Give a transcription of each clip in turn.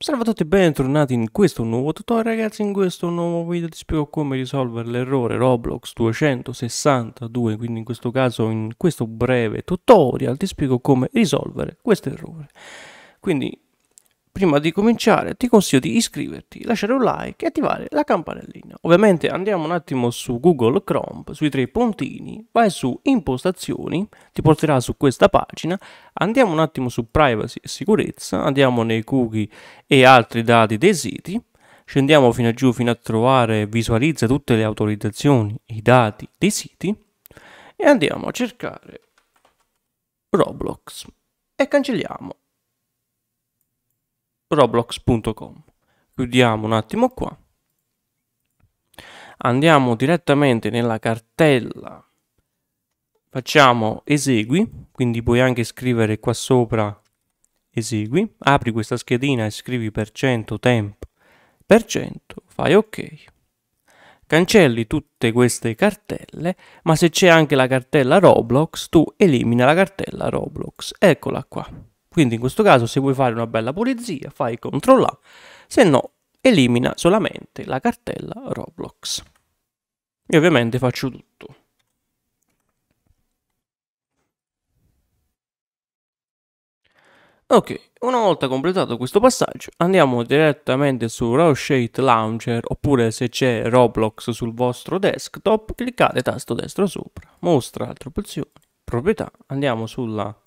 Salve a tutti e bentornati in questo nuovo tutorial ragazzi, in questo nuovo video ti spiego come risolvere l'errore Roblox 262, quindi in questo caso in questo breve tutorial ti spiego come risolvere questo errore. Quindi Prima di cominciare ti consiglio di iscriverti, lasciare un like e attivare la campanellina. Ovviamente andiamo un attimo su Google Chrome, sui tre puntini, vai su impostazioni, ti porterà su questa pagina, andiamo un attimo su privacy e sicurezza, andiamo nei cookie e altri dati dei siti, scendiamo fino a giù fino a trovare visualizza tutte le autorizzazioni, e i dati dei siti e andiamo a cercare Roblox e cancelliamo roblox.com. Chiudiamo un attimo qua. Andiamo direttamente nella cartella. Facciamo esegui, quindi puoi anche scrivere qua sopra esegui. Apri questa schedina e scrivi per cento temp per cento, fai ok. Cancelli tutte queste cartelle, ma se c'è anche la cartella Roblox, tu elimina la cartella Roblox. Eccola qua. Quindi in questo caso se vuoi fare una bella pulizia fai CTRL A, se no elimina solamente la cartella Roblox. E ovviamente faccio tutto. Ok, una volta completato questo passaggio andiamo direttamente su Rowshade Launcher oppure se c'è Roblox sul vostro desktop cliccate tasto destro sopra, mostra altre opzioni, proprietà, andiamo sulla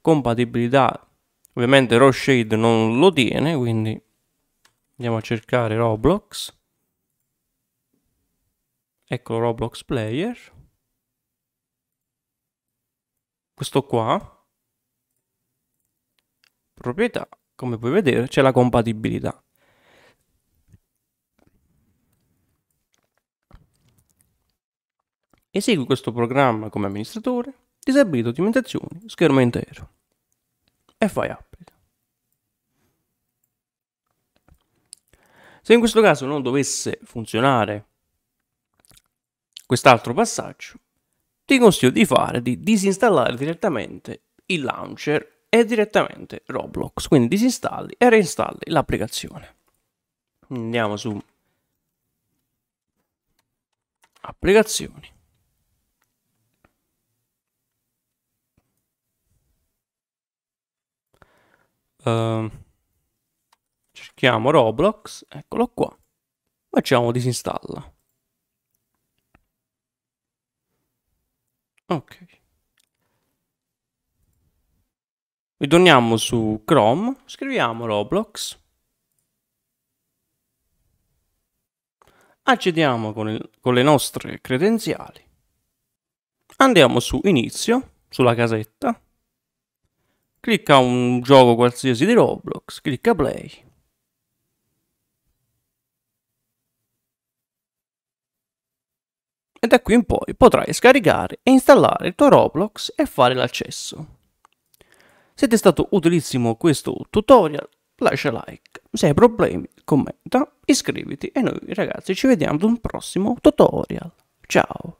compatibilità Ovviamente Raw Shade non lo tiene, quindi andiamo a cercare Roblox. Eccolo Roblox Player. Questo qua. Proprietà, come puoi vedere, c'è la compatibilità. Esegui questo programma come amministratore, disabilito documentazioni, schermo intero e fai applica. Se in questo caso non dovesse funzionare quest'altro passaggio, ti consiglio di fare di disinstallare direttamente il launcher e direttamente Roblox. Quindi disinstalli e reinstalli l'applicazione. Andiamo su applicazioni Uh, cerchiamo Roblox, eccolo qua. Facciamo disinstalla. Ok. Ritorniamo su Chrome, scriviamo Roblox. Accediamo con, il, con le nostre credenziali. Andiamo su Inizio, sulla casetta Clicca un gioco qualsiasi di Roblox, clicca play. E da qui in poi potrai scaricare e installare il tuo Roblox e fare l'accesso. Se ti è stato utilissimo questo tutorial, lascia like. Se hai problemi, commenta, iscriviti e noi ragazzi ci vediamo ad un prossimo tutorial. Ciao!